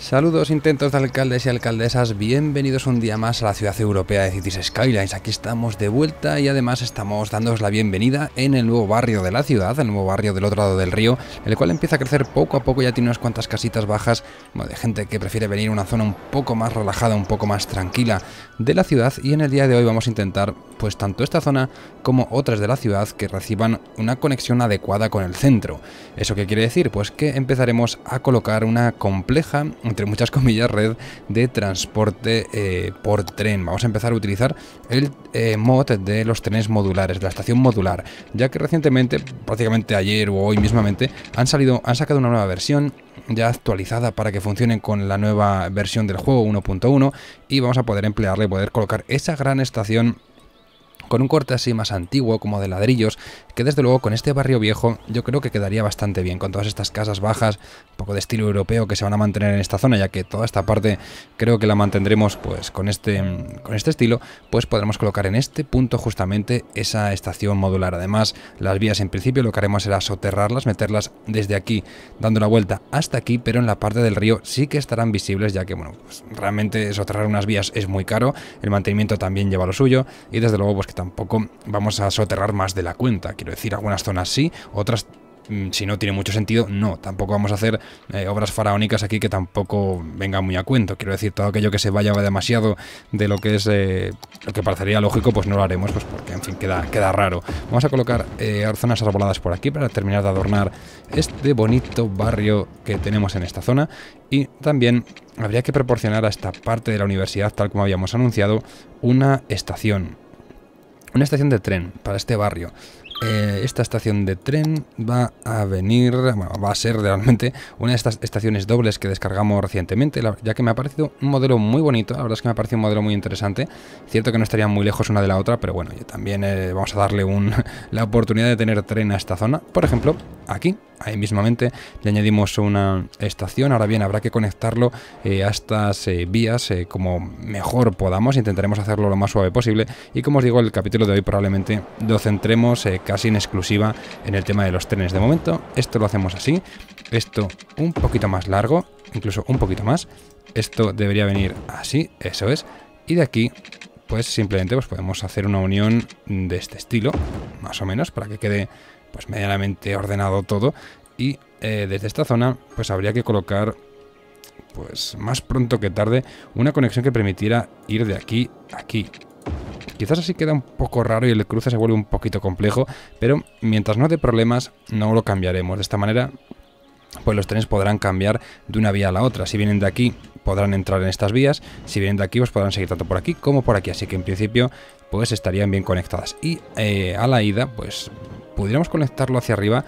Saludos intentos de alcaldes y alcaldesas, bienvenidos un día más a la ciudad europea de Cities Skylines. Aquí estamos de vuelta y además estamos dándoos la bienvenida en el nuevo barrio de la ciudad, el nuevo barrio del otro lado del río, el cual empieza a crecer poco a poco, ya tiene unas cuantas casitas bajas bueno, de gente que prefiere venir a una zona un poco más relajada, un poco más tranquila de la ciudad y en el día de hoy vamos a intentar pues tanto esta zona como otras de la ciudad que reciban una conexión adecuada con el centro. ¿Eso qué quiere decir? Pues que empezaremos a colocar una compleja entre muchas comillas, red de transporte eh, por tren. Vamos a empezar a utilizar el eh, mod de los trenes modulares, la estación modular, ya que recientemente, prácticamente ayer o hoy mismamente, han, salido, han sacado una nueva versión ya actualizada para que funcione con la nueva versión del juego 1.1 y vamos a poder emplearle y poder colocar esa gran estación con un corte así más antiguo, como de ladrillos, que desde luego con este barrio viejo yo creo que quedaría bastante bien, con todas estas casas bajas, un poco de estilo europeo que se van a mantener en esta zona, ya que toda esta parte creo que la mantendremos pues con este, con este estilo, pues podremos colocar en este punto justamente esa estación modular. Además, las vías en principio lo que haremos será soterrarlas, meterlas desde aquí, dando la vuelta hasta aquí, pero en la parte del río sí que estarán visibles, ya que bueno, pues realmente soterrar unas vías es muy caro, el mantenimiento también lleva lo suyo, y desde luego pues que tampoco vamos a soterrar más de la cuenta. Quiero decir, algunas zonas sí, otras mm, si no tiene mucho sentido, no. Tampoco vamos a hacer eh, obras faraónicas aquí que tampoco vengan muy a cuento. Quiero decir, todo aquello que se vaya demasiado de lo que es eh, lo que parecería lógico, pues no lo haremos, pues porque en fin queda, queda raro. Vamos a colocar eh, zonas arboladas por aquí para terminar de adornar este bonito barrio que tenemos en esta zona. Y también habría que proporcionar a esta parte de la universidad, tal como habíamos anunciado, una estación una estación de tren para este barrio. Eh, esta estación de tren va a venir, va a ser realmente una de estas estaciones dobles que descargamos recientemente, ya que me ha parecido un modelo muy bonito, la verdad es que me ha parecido un modelo muy interesante, cierto que no estarían muy lejos una de la otra, pero bueno, también eh, vamos a darle la oportunidad de tener tren a esta zona, por ejemplo, aquí, ahí mismamente, le añadimos una estación, ahora bien, habrá que conectarlo eh, a estas vías como mejor podamos, intentaremos hacerlo lo más suave posible, y como os digo, el capítulo de hoy probablemente lo centremos casi en exclusiva en el tema de los trenes. De momento, esto lo hacemos así, esto un poquito más largo, incluso un poquito más, esto debería venir así, eso es, y de aquí pues simplemente pues podemos hacer una unión de este estilo, más o menos, para que quede pues medianamente ordenado todo y eh, desde esta zona pues habría que colocar pues más pronto que tarde una conexión que permitiera ir de aquí a aquí Quizás así queda un poco raro y el cruce se vuelve un poquito complejo, pero mientras no de problemas no lo cambiaremos. De esta manera pues los trenes podrán cambiar de una vía a la otra. Si vienen de aquí, podrán entrar en estas vías. Si vienen de aquí, pues podrán seguir tanto por aquí como por aquí. Así que en principio, pues estarían bien conectadas. Y eh, a la ida, pues pudiéramos conectarlo hacia arriba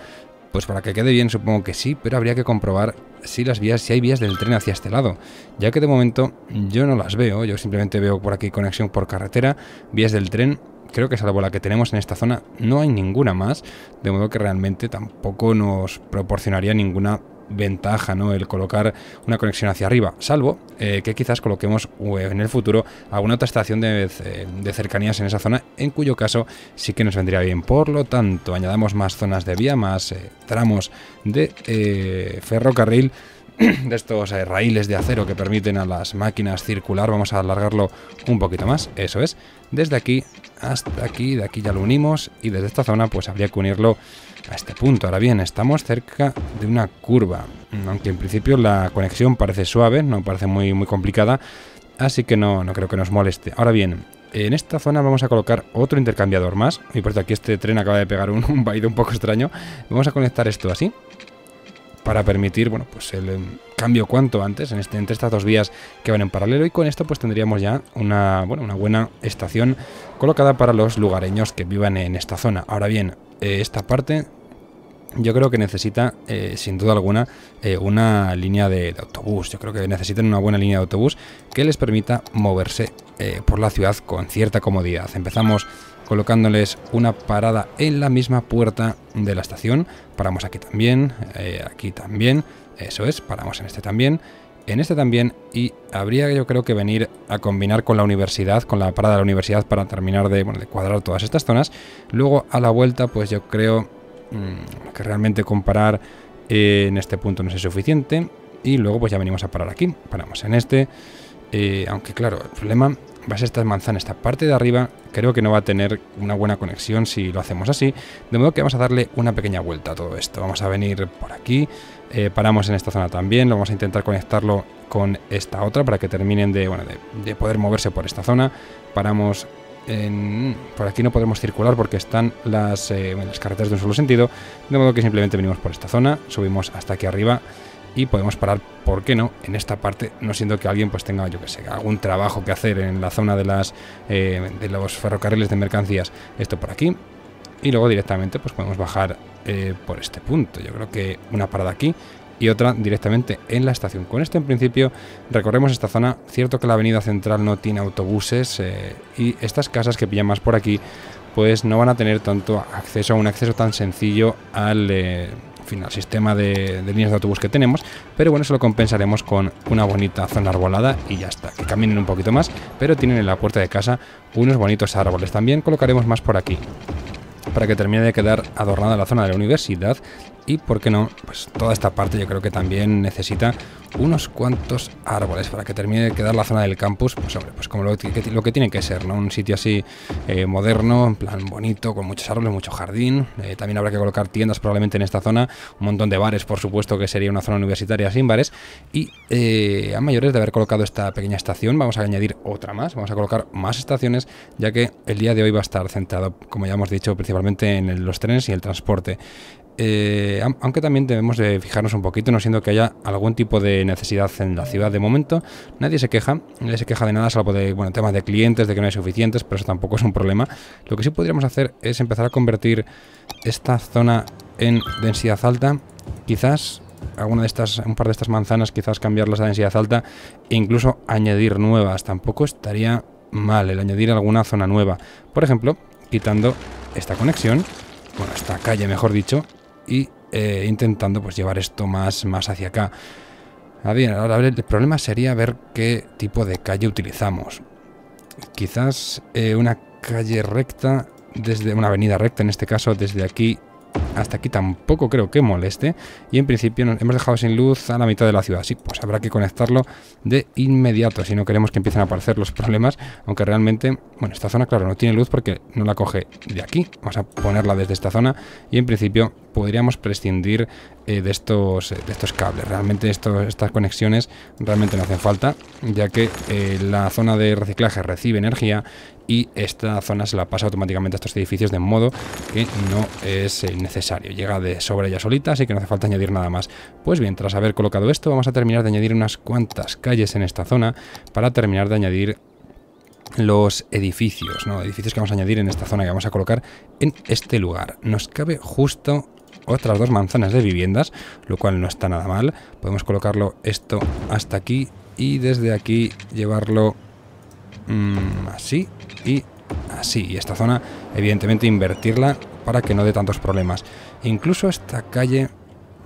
pues para que quede bien supongo que sí, pero habría que comprobar si las vías, si hay vías del tren hacia este lado, ya que de momento yo no las veo, yo simplemente veo por aquí conexión por carretera, vías del tren, creo que salvo la que tenemos en esta zona no hay ninguna más, de modo que realmente tampoco nos proporcionaría ninguna ventaja ¿no? el colocar una conexión hacia arriba, salvo eh, que quizás coloquemos eh, en el futuro alguna otra estación de, cercanías en esa zona, en cuyo caso sí que nos vendría bien. Por lo tanto, añadamos más zonas de vía, más eh, tramos de ferrocarril de estos eh, raíles de acero que permiten a las máquinas circular. Vamos a alargarlo un poquito más, eso es. Desde aquí hasta aquí, de aquí ya lo unimos y desde esta zona pues habría que unirlo a este punto. Ahora bien, estamos cerca de una curva, aunque en principio la conexión parece suave, no parece muy, muy complicada, así que no, no creo que nos moleste. Ahora bien, en esta zona vamos a colocar otro intercambiador más. Y por cierto, aquí este tren acaba de pegar un, un baile un poco extraño. Vamos a conectar esto así para permitir bueno, pues el em, cambio cuanto antes en este, entre estas dos vías que van en paralelo y con esto pues tendríamos ya una, bueno, una buena estación colocada para los lugareños que vivan en esta zona. Ahora bien, eh, esta parte yo creo que necesita, eh, sin duda alguna, eh, una línea de, autobús. Yo creo que necesitan una buena línea de autobús que les permita moverse por la ciudad con cierta comodidad. Empezamos colocándoles una parada en la misma puerta de la estación. Paramos aquí también, eh, aquí también, eso es, paramos en este también, en este también y habría yo creo que venir a combinar con la universidad, con la parada de la universidad para terminar de, cuadrar todas estas zonas. Luego a la vuelta pues yo creo mm, que realmente comparar eh, en este punto no es suficiente y luego pues ya venimos a parar aquí, paramos en este, eh, aunque claro, el problema va a ser esta manzana, esta parte de arriba. Creo que no va a tener una buena conexión si lo hacemos así. De modo que vamos a darle una pequeña vuelta a todo esto. Vamos a venir por aquí. Eh, paramos en esta zona también. vamos a intentar conectarlo con esta otra para que terminen de, bueno, de, poder moverse por esta zona. Paramos en, por aquí no podemos circular porque están las, eh, las carreteras de un solo sentido, de modo que simplemente venimos por esta zona, subimos hasta aquí arriba y podemos parar, ¿por qué no?, en esta parte, no siendo que alguien pues tenga, yo que sé, algún trabajo que hacer en la zona de, las, eh, de los ferrocarriles de mercancías, esto por aquí, y luego directamente pues podemos bajar eh, por este punto, yo creo que una parada aquí y otra directamente en la estación. Con esto en principio recorremos esta zona, cierto que la avenida central no tiene autobuses eh, y estas casas que pillan más por aquí pues no van a tener tanto acceso, un acceso tan sencillo al fin, al sistema de, líneas de autobús que tenemos, pero bueno, eso lo compensaremos con una bonita zona arbolada y ya está, que caminen un poquito más, pero tienen en la puerta de casa unos bonitos árboles. También colocaremos más por aquí para que termine de quedar adornada la zona de la universidad y, por qué no, pues toda esta parte yo creo que también necesita unos cuantos árboles para que termine de quedar la zona del campus, pues hombre, pues como lo que, lo que tiene que ser, ¿no? Un sitio así eh, moderno, en plan bonito, con muchos árboles, mucho jardín. Eh, también habrá que colocar tiendas probablemente en esta zona, un montón de bares, por supuesto, que sería una zona universitaria sin bares. Y eh, a mayores de haber colocado esta pequeña estación, vamos a añadir otra más, vamos a colocar más estaciones, ya que el día de hoy va a estar centrado, como ya hemos dicho, principalmente en los trenes y el transporte. Eh, aunque también debemos de fijarnos un poquito, no siendo que haya algún tipo de necesidad en la ciudad de momento, nadie se queja, nadie se queja de nada, salvo de bueno, temas de clientes, de que no hay suficientes, pero eso tampoco es un problema. Lo que sí podríamos hacer es empezar a convertir esta zona en densidad alta, quizás alguna de estas, un par de estas manzanas, quizás cambiarlas a densidad alta e incluso añadir nuevas. Tampoco estaría mal el añadir alguna zona nueva. Por ejemplo, quitando esta conexión, bueno, esta calle mejor dicho, y eh, intentando pues llevar esto más, más hacia acá. bien, ahora el problema sería ver qué tipo de calle utilizamos. Quizás eh, una calle recta, desde una avenida recta en este caso, desde aquí hasta aquí tampoco creo que moleste. Y en principio hemos dejado sin luz a la mitad de la ciudad. Sí, pues habrá que conectarlo de inmediato si no queremos que empiecen a aparecer los problemas, aunque realmente bueno, esta zona, claro, no tiene luz porque no la coge de aquí. Vamos a ponerla desde esta zona y en principio podríamos prescindir eh, de, estos, eh, de estos cables. Realmente estas conexiones realmente no hacen falta, ya que eh, la zona de reciclaje recibe energía y esta zona se la pasa automáticamente a estos edificios de modo que no es necesario. Llega de sobre ella solita, así que no hace falta añadir nada más. Pues bien, tras haber colocado esto, vamos a terminar de añadir unas cuantas calles en esta zona para terminar de añadir los edificios, ¿no? Edificios que vamos a añadir en esta zona que vamos a colocar en este lugar. Nos cabe justo otras dos manzanas de viviendas, lo cual no está nada mal. Podemos colocarlo esto hasta aquí y desde aquí llevarlo mm, así y así. Y esta zona, evidentemente, invertirla para que no dé tantos problemas. Incluso esta calle,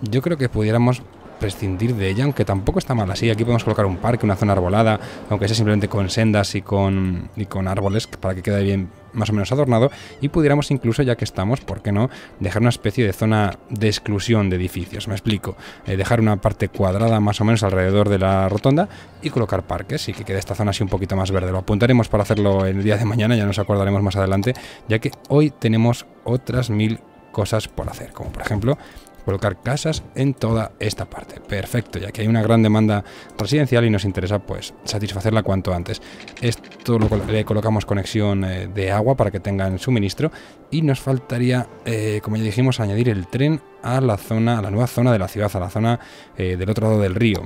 yo creo que pudiéramos prescindir de ella, aunque tampoco está mal así. Aquí podemos colocar un parque, una zona arbolada, aunque sea simplemente con sendas y con, y con árboles para que quede bien más o menos adornado. Y pudiéramos incluso, ya que estamos, ¿por qué no?, dejar una especie de zona de exclusión de edificios. Me explico. Eh, dejar una parte cuadrada más o menos alrededor de la rotonda y colocar parques y que quede esta zona así un poquito más verde. Lo apuntaremos para hacerlo el día de mañana, ya nos acordaremos más adelante, ya que hoy tenemos otras mil cosas por hacer, como por ejemplo colocar casas en toda esta parte. Perfecto, ya que hay una gran demanda residencial y nos interesa pues satisfacerla cuanto antes. Esto lo, le colocamos conexión eh, de agua para que tengan suministro y nos faltaría, eh, como ya dijimos, añadir el tren a la zona, a la nueva zona de la ciudad, a la zona eh, del otro lado del río.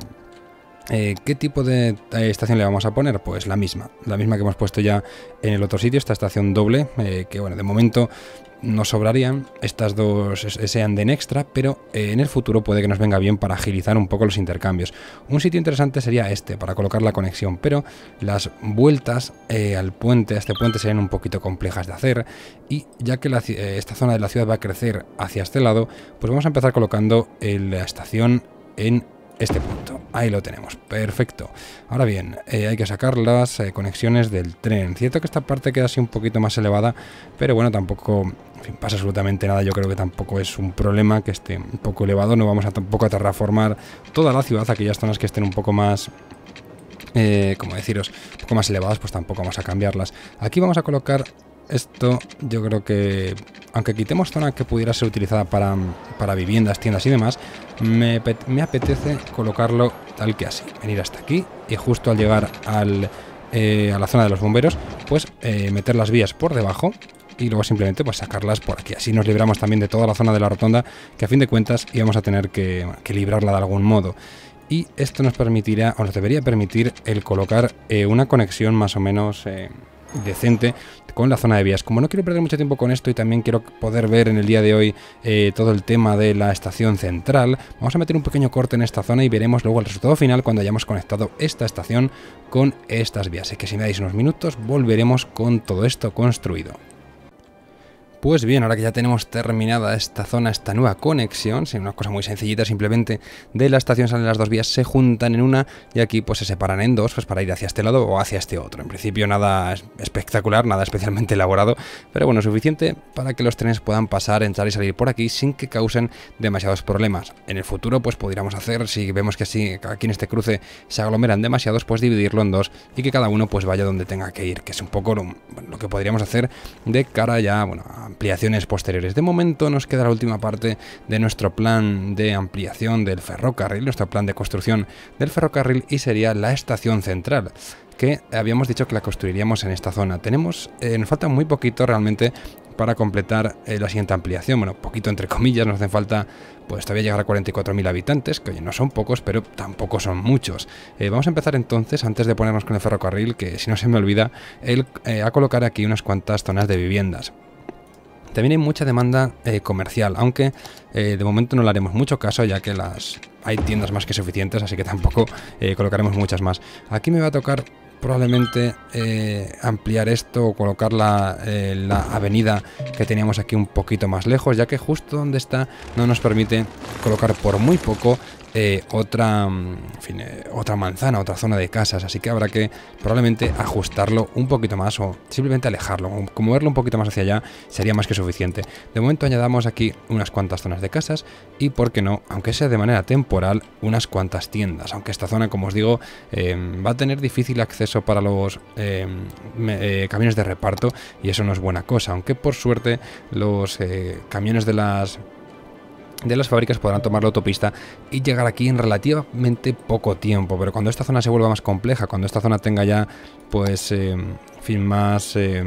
¿Qué tipo de estación le vamos a poner? Pues la misma, la misma que hemos puesto ya en el otro sitio, esta estación doble, que bueno, de momento no sobrarían estas dos, sean de extra, pero eh, en el futuro puede que nos venga bien para agilizar un poco los intercambios. Un sitio interesante sería este, para colocar la conexión, pero las vueltas eh, al puente, a este puente, serían un poquito complejas de hacer, y ya que eh, esta zona de la ciudad va a crecer hacia este lado, pues vamos a empezar colocando la estación en este punto. Ahí lo tenemos, perfecto. Ahora bien, hay que sacar las conexiones del tren. Cierto que esta parte queda así un poquito más elevada, pero bueno, tampoco en fin, pasa absolutamente nada. Yo creo que tampoco es un problema que esté un poco elevado. No vamos a tampoco a terraformar toda la ciudad, aquellas zonas que estén un poco más eh, como deciros, un poco más elevadas, pues tampoco vamos a cambiarlas. Aquí vamos a colocar esto, yo creo que, aunque quitemos zona que pudiera ser utilizada para, para viviendas, tiendas y demás, me, apetece colocarlo tal que así, venir hasta aquí y justo al llegar al, eh, a la zona de los bomberos, pues eh, meter las vías por debajo y luego simplemente pues sacarlas por aquí. Así nos libramos también de toda la zona de la rotonda que a fin de cuentas íbamos a tener que, librarla de algún modo. Y esto nos permitirá, o nos debería permitir, el colocar eh, una conexión más o menos... Eh, decente con la zona de vías. Como no quiero perder mucho tiempo con esto y también quiero poder ver en el día de hoy eh, todo el tema de la estación central, vamos a meter un pequeño corte en esta zona y veremos luego el resultado final cuando hayamos conectado esta estación con estas vías. Así que si me dais unos minutos volveremos con todo esto construido. Pues bien, ahora que ya tenemos terminada esta zona, esta nueva conexión, es una cosa muy sencillita, simplemente de la estación salen las dos vías, se juntan en una y aquí pues se separan en dos pues para ir hacia este lado o hacia este otro. En principio nada espectacular, nada especialmente elaborado, pero bueno, suficiente para que los trenes puedan pasar, entrar y salir por aquí sin que causen demasiados problemas. En el futuro pues podríamos hacer, si vemos que aquí en este cruce se aglomeran demasiados, pues dividirlo en dos y que cada uno pues vaya donde tenga que ir, que es un poco lo, que podríamos hacer de cara ya, bueno, a ampliaciones posteriores. De momento nos queda la última parte de nuestro plan de ampliación del ferrocarril, nuestro plan de construcción del ferrocarril y sería la estación central que habíamos dicho que la construiríamos en esta zona. Tenemos, eh, nos falta muy poquito realmente para completar eh, la siguiente ampliación. Bueno, poquito entre comillas, nos hacen falta pues todavía llegar a 44.000 habitantes, que no son pocos, pero tampoco son muchos. Eh, vamos a empezar entonces, antes de ponernos con el ferrocarril, que si no se me olvida, a colocar aquí unas cuantas zonas de viviendas. También hay mucha demanda eh, comercial, aunque eh, de momento no le haremos mucho caso ya que las hay tiendas más que suficientes, así que tampoco eh, colocaremos muchas más. Aquí me va a tocar probablemente ampliar esto o colocar la, la, avenida que teníamos aquí un poquito más lejos, ya que justo donde está no nos permite colocar por muy poco eh, otra, mm, eh, otra manzana, otra zona de casas, así que habrá que probablemente ajustarlo un poquito más o simplemente alejarlo, o moverlo un poquito más hacia allá sería más que suficiente. De momento añadamos aquí unas cuantas zonas de casas y, por qué no, aunque sea de manera temporal, unas cuantas tiendas, aunque esta zona, como os digo, em, va a tener difícil acceso para los em, eh, camiones de reparto y eso no es buena cosa, aunque por suerte los camiones de las de las fábricas podrán tomar la autopista y llegar aquí en relativamente poco tiempo. Pero cuando esta zona se vuelva más compleja, cuando esta zona tenga ya, pues, eh, fin, más... Eh,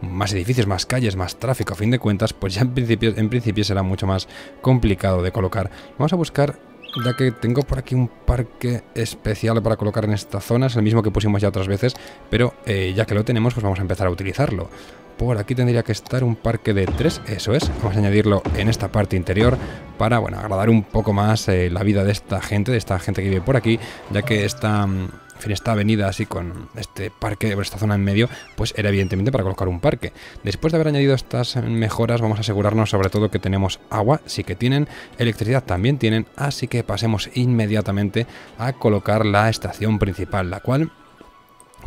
más edificios, más calles, más tráfico, a fin de cuentas, pues ya en principio, en principio será mucho más complicado de colocar. Vamos a buscar ya que tengo por aquí un parque especial para colocar en esta zona, es el mismo que pusimos ya otras veces, pero eh, ya que lo tenemos, pues vamos a empezar a utilizarlo. Por aquí tendría que estar un parque de tres, eso es, vamos a añadirlo en esta parte interior para, bueno, agradar un poco más eh, la vida de esta gente, de esta gente que vive por aquí, ya que esta... Mm, en fin, esta avenida así con este parque, o esta zona en medio, pues era evidentemente para colocar un parque. Después de haber añadido estas mejoras, vamos a asegurarnos sobre todo que tenemos agua, sí que tienen, electricidad también tienen, así que pasemos inmediatamente a colocar la estación principal, la cual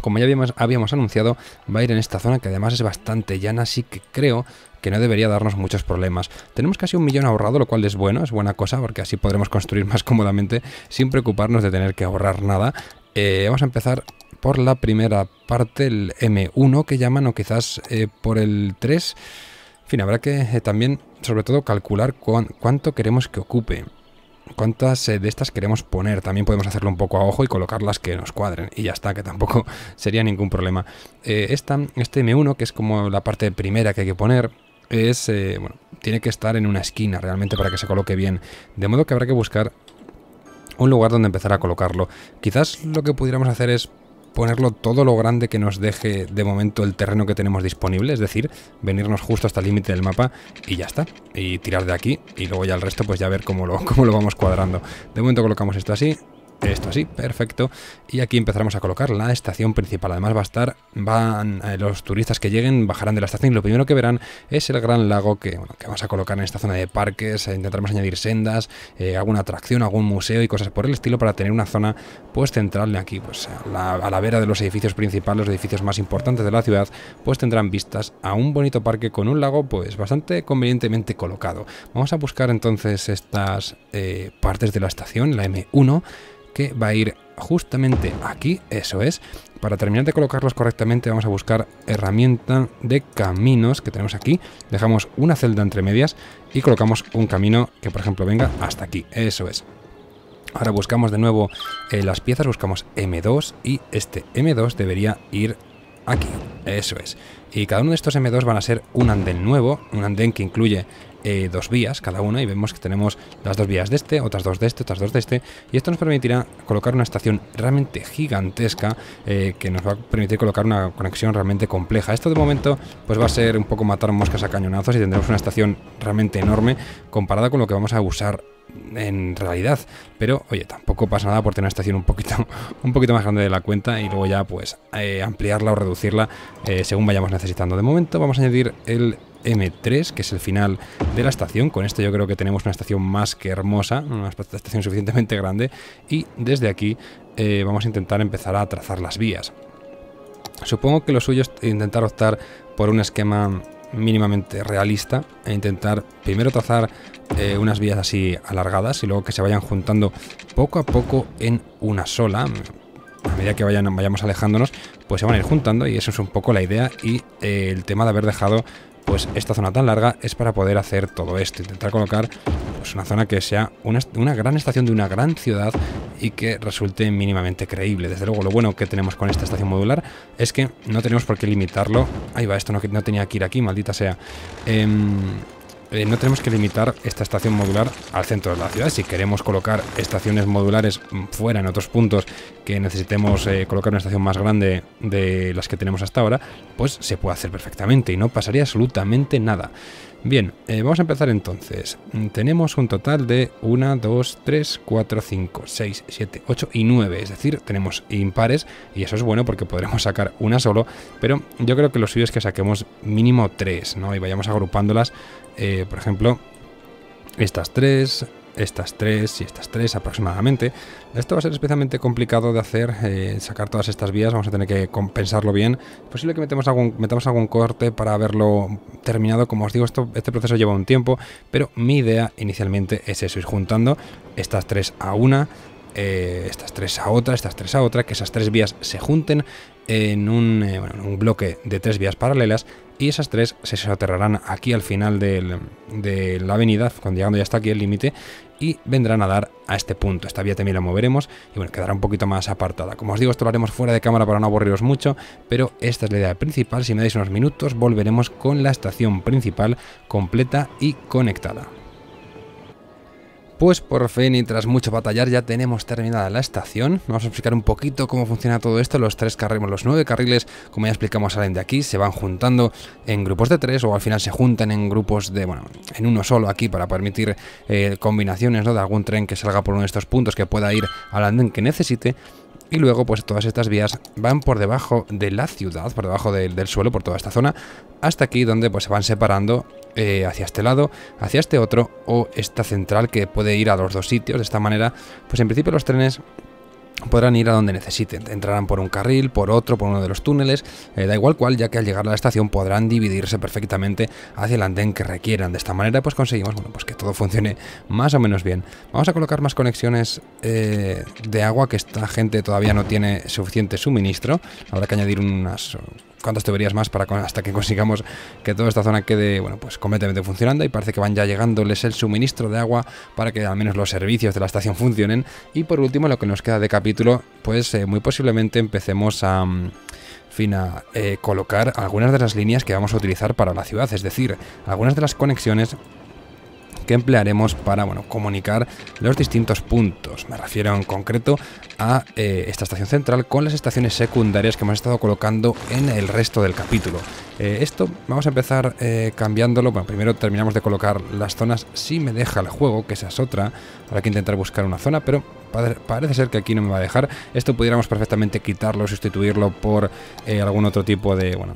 como ya habíamos, anunciado, va a ir en esta zona que además es bastante llana, así que creo que no debería darnos muchos problemas. Tenemos casi un millón ahorrado, lo cual es bueno, es buena cosa, porque así podremos construir más cómodamente sin preocuparnos de tener que ahorrar nada. Eh, vamos a empezar por la primera parte, el M1 que llaman, o quizás eh, por el 3. En fin, habrá que eh, también, sobre todo, calcular cuánto queremos que ocupe cuántas eh, de estas queremos poner. También podemos hacerlo un poco a ojo y colocar las que nos cuadren. Y ya está, que tampoco sería ningún problema. Eh, esta, este M1, que es como la parte primera que hay que poner, es, eh, bueno, tiene que estar en una esquina realmente para que se coloque bien. De modo que habrá que buscar un lugar donde empezar a colocarlo. Quizás lo que pudiéramos hacer es ponerlo todo lo grande que nos deje de momento el terreno que tenemos disponible, es decir, venirnos justo hasta el límite del mapa y ya está, y tirar de aquí y luego ya el resto pues ya ver cómo lo, lo vamos cuadrando. De momento colocamos esto así, esto sí, perfecto. Y aquí empezaremos a colocar la estación principal. Además va a estar, van eh, los turistas que lleguen bajarán de la estación y lo primero que verán es el gran lago que, vamos a colocar en esta zona de parques. Eh, intentaremos añadir sendas, eh, alguna atracción, algún museo y cosas por el estilo para tener una zona pues central aquí, pues a la, vera de los edificios principales, los edificios más importantes de la ciudad, pues tendrán vistas a un bonito parque con un lago pues bastante convenientemente colocado. Vamos a buscar entonces estas partes de la estación, la M1 que va a ir justamente aquí, eso es. Para terminar de colocarlos correctamente vamos a buscar herramienta de caminos que tenemos aquí. Dejamos una celda entre medias y colocamos un camino que por ejemplo venga hasta aquí, eso es. Ahora buscamos de nuevo eh, las piezas, buscamos M2 y este M2 debería ir aquí, eso es. Y cada uno de estos M2 van a ser un andén nuevo, un andén que incluye eh, dos vías cada una y vemos que tenemos las dos vías de este, otras dos de este, otras dos de este y esto nos permitirá colocar una estación realmente gigantesca eh, que nos va a permitir colocar una conexión realmente compleja. Esto de momento pues va a ser un poco matar moscas a cañonazos y tendremos una estación realmente enorme comparada con lo que vamos a usar en realidad. Pero oye, tampoco pasa nada por tener una estación un poquito, un poquito más grande de la cuenta y luego ya pues eh, ampliarla o reducirla según vayamos necesitando. De momento vamos a añadir el M3, que es el final de la estación. Con esto yo creo que tenemos una estación más que hermosa, una estación suficientemente grande. Y desde aquí eh, vamos a intentar empezar a trazar las vías. Supongo que lo suyo es intentar optar por un esquema mínimamente realista e intentar primero trazar eh, unas vías así alargadas y luego que se vayan juntando poco a poco en una sola. A medida que vayan, vayamos alejándonos, pues se van a ir juntando y eso es un poco la idea y eh, el tema de haber dejado pues esta zona tan larga es para poder hacer todo esto, intentar colocar pues, una zona que sea una, gran estación de una gran ciudad y que resulte mínimamente creíble. Desde luego, lo bueno que tenemos con esta estación modular es que no tenemos por qué limitarlo. Ahí va, esto no, no tenía que ir aquí, maldita sea. Eh, eh, no tenemos que limitar esta estación modular al centro de la ciudad. Si queremos colocar estaciones modulares mm, fuera, en otros puntos que necesitemos eh, colocar una estación más grande de las que tenemos hasta ahora, pues se puede hacer perfectamente y no pasaría absolutamente nada. Bien, eh, vamos a empezar entonces. Mm, tenemos un total de 1, 2, 3, 4, 5, 6, 7, 8 y 9. Es decir, tenemos impares y eso es bueno porque podremos sacar una solo, pero yo creo que lo suyo es que saquemos mínimo 3, ¿no? Y vayamos agrupándolas eh, por ejemplo, estas tres, estas tres y estas tres aproximadamente. Esto va a ser especialmente complicado de hacer, eh, sacar todas estas vías, vamos a tener que compensarlo bien. Es posible que metemos algún, metamos algún corte para haberlo terminado, como os digo, este proceso lleva un tiempo, pero mi idea inicialmente es eso, ir juntando estas tres a una eh, estas tres a otra, estas tres a otra, que esas tres vías se junten en un, eh, bloque de tres vías paralelas y esas tres se soterrarán aquí al final de la avenida, cuando llegando ya está aquí el límite, y vendrán a dar a este punto. Esta vía también la moveremos y bueno, quedará un poquito más apartada. Como os digo, esto lo haremos fuera de cámara para no aburriros mucho, pero esta es la idea principal. Si me dais unos minutos, volveremos con la estación principal completa y conectada. Pues por fin y tras mucho batallar ya tenemos terminada la estación. Vamos a explicar un poquito cómo funciona todo esto. Los tres carriles, los nueve carriles, como ya explicamos salen de aquí, se van juntando en grupos de tres o al final se juntan en grupos de, bueno, en uno solo aquí para permitir eh, combinaciones ¿no? de algún tren que salga por uno de estos puntos que pueda ir al andén que necesite y luego pues todas estas vías van por debajo de la ciudad, por debajo del suelo, por toda esta zona, hasta aquí donde pues se van separando eh, hacia este lado, hacia este otro o esta central que puede ir a los dos sitios. De esta manera pues en principio los trenes podrán ir a donde necesiten. Entrarán por un carril, por otro, por uno de los túneles, eh, da igual cuál, ya que al llegar a la estación podrán dividirse perfectamente hacia el andén que requieran. De esta manera pues conseguimos bueno, pues que todo funcione más o menos bien. Vamos a colocar más conexiones eh, de agua que esta gente todavía no tiene suficiente suministro. Habrá que añadir unas ¿Cuántas teorías más para hasta que consigamos que toda esta zona quede bueno, pues completamente funcionando y parece que van ya llegándoles el suministro de agua para que al menos los servicios de la estación funcionen y por último lo que nos queda de capítulo pues eh, muy posiblemente empecemos a... Mm, fin eh, colocar algunas de las líneas que vamos a utilizar para la ciudad, es decir, algunas de las conexiones que emplearemos para bueno, comunicar los distintos puntos. Me refiero en concreto a eh, esta estación central con las estaciones secundarias que hemos estado colocando en el resto del capítulo. Eh, esto vamos a empezar eh, cambiándolo. Bueno, primero terminamos de colocar las zonas si me deja el juego, que esa es otra. Habrá que intentar buscar una zona, pero parece ser que aquí no me va a dejar. Esto pudiéramos perfectamente quitarlo, sustituirlo por algún otro tipo de... bueno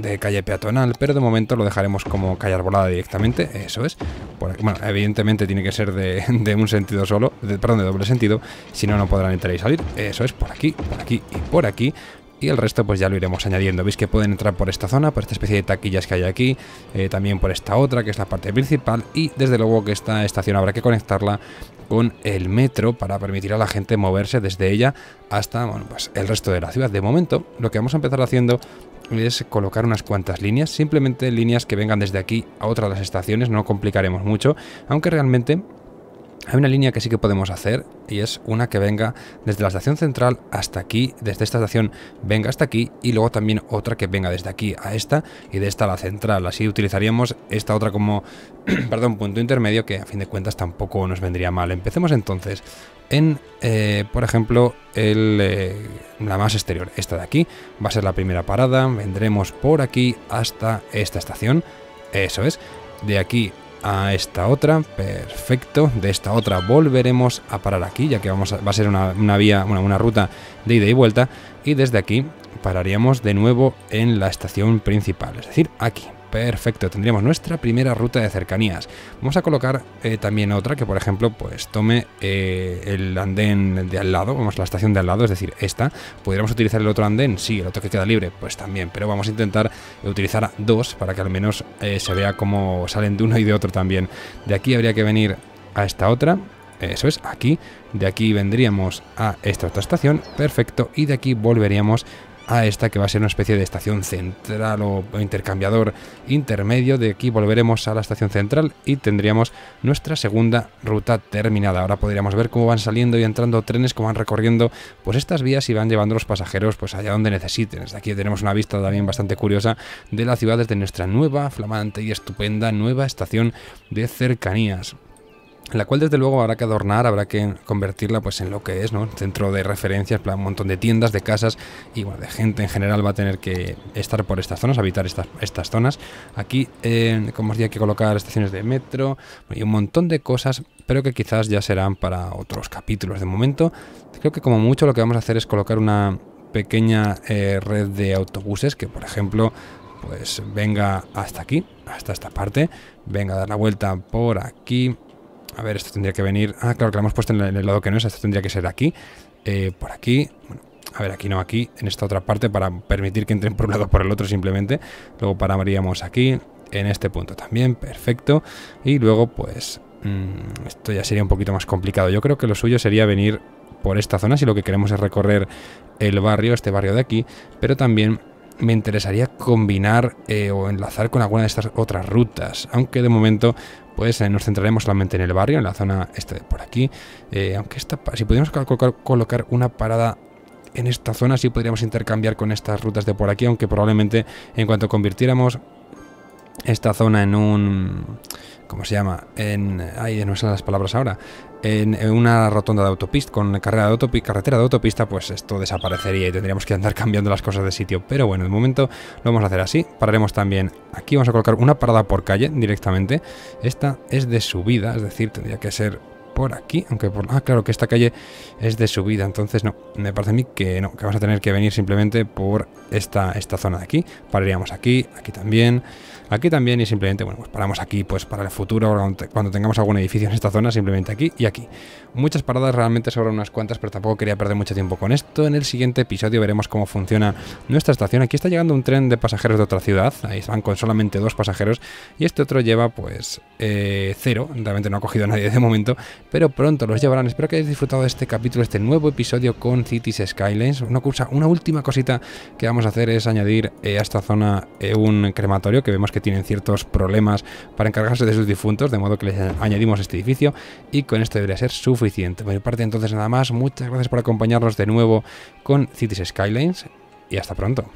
de calle peatonal, pero de momento lo dejaremos como calle arbolada directamente, eso es. Por bueno, evidentemente tiene que ser de, un sentido solo, de, perdón, de doble sentido, si no, no podrán entrar y salir, eso es, por aquí, por aquí y por aquí y el resto pues ya lo iremos añadiendo. Veis que pueden entrar por esta zona, por esta especie de taquillas que hay aquí, eh, también por esta otra que es la parte principal y desde luego que esta estación habrá que conectarla con el metro para permitir a la gente moverse desde ella hasta pues el resto de la ciudad. De momento lo que vamos a empezar haciendo es colocar unas cuantas líneas, simplemente líneas que vengan desde aquí a otra de las estaciones, no complicaremos mucho, aunque realmente hay una línea que sí que podemos hacer y es una que venga desde la estación central hasta aquí, desde esta estación venga hasta aquí y luego también otra que venga desde aquí a esta y de esta a la central. Así utilizaríamos esta otra como, perdón, punto intermedio que a fin de cuentas tampoco nos vendría mal. Empecemos entonces en, eh, por ejemplo, eh, la más exterior, esta de aquí, va a ser la primera parada, vendremos por aquí hasta esta estación, eso es. De aquí a esta otra, perfecto, de esta otra volveremos a parar aquí, ya que vamos a, va a ser una, una vía, una ruta de ida y vuelta, y desde aquí pararíamos de nuevo en la estación principal, es decir, aquí. Perfecto, tendríamos nuestra primera ruta de cercanías. Vamos a colocar eh, también otra que, por ejemplo, pues tome eh, el andén de al lado, vamos a la estación de al lado, es decir, esta. ¿Podríamos utilizar el otro andén? Sí, el otro que queda libre, pues también, pero vamos a intentar utilizar dos para que al menos eh, se vea cómo salen de uno y de otro también. De aquí habría que venir a esta otra, eso es, aquí. De aquí vendríamos a esta otra estación, perfecto. Y de aquí volveríamos a esta que va a ser una especie de estación central o intercambiador intermedio. De aquí volveremos a la estación central y tendríamos nuestra segunda ruta terminada. Ahora podríamos ver cómo van saliendo y entrando trenes, cómo van recorriendo pues estas vías y van llevando los pasajeros pues allá donde necesiten. Desde aquí tenemos una vista también bastante curiosa de la ciudad desde nuestra nueva, flamante y estupenda nueva estación de cercanías la cual desde luego habrá que adornar, habrá que convertirla pues en lo que es, ¿no? Centro de referencias, plan, un montón de tiendas, de casas y bueno, de gente en general va a tener que estar por estas zonas, habitar estas, estas zonas. Aquí, eh, como os decía, hay que colocar estaciones de metro y un montón de cosas, pero que quizás ya serán para otros capítulos. De momento, creo que como mucho lo que vamos a hacer es colocar una pequeña eh, red de autobuses que, por ejemplo, pues venga hasta aquí, hasta esta parte, venga a dar la vuelta por aquí, a ver, esto tendría que venir... Ah, claro, que lo hemos puesto en el lado que no es. Esto tendría que ser aquí. Eh, por aquí. Bueno, a ver, aquí no, aquí. En esta otra parte para permitir que entren por un lado por el otro simplemente. Luego pararíamos aquí. En este punto también. Perfecto. Y luego, pues... Mm, esto ya sería un poquito más complicado. Yo creo que lo suyo sería venir por esta zona si lo que queremos es recorrer el barrio, este barrio de aquí. Pero también me interesaría combinar eh, o enlazar con alguna de estas otras rutas, aunque de momento pues eh, nos centraremos solamente en el barrio, en la zona este de por aquí, eh, aunque esta, si pudiéramos colocar, colocar una parada en esta zona sí podríamos intercambiar con estas rutas de por aquí, aunque probablemente en cuanto convirtiéramos esta zona en un... ¿Cómo se llama? En, ay, no sé las palabras ahora. En, una rotonda de autopista, con de carretera de autopista, pues esto desaparecería y tendríamos que andar cambiando las cosas de sitio. Pero bueno, de momento lo vamos a hacer así. Pararemos también. Aquí vamos a colocar una parada por calle directamente. Esta es de subida, es decir, tendría que ser por aquí, aunque por... Ah, claro que esta calle es de subida, entonces no, me parece a mí que no, que vamos a tener que venir simplemente por esta, esta zona de aquí. Pararíamos aquí, aquí también, aquí también y simplemente, bueno, pues paramos aquí pues para el futuro, cuando tengamos algún edificio en esta zona, simplemente aquí y aquí. Muchas paradas realmente sobre unas cuantas, pero tampoco quería perder mucho tiempo con esto. En el siguiente episodio veremos cómo funciona nuestra estación. Aquí está llegando un tren de pasajeros de otra ciudad, ahí van con solamente dos pasajeros y este otro lleva pues eh, cero, realmente no ha cogido a nadie de momento, pero pronto los llevarán. Espero que hayáis disfrutado de este capítulo, este nuevo episodio con Cities Skylines. Una, una última cosita que vamos hacer es añadir eh, a esta zona eh, un crematorio que vemos que tienen ciertos problemas para encargarse de sus difuntos, de modo que les añadimos este edificio y con esto debería ser suficiente. Por mi parte entonces nada más, muchas gracias por acompañarnos de nuevo con Cities Skylines y hasta pronto.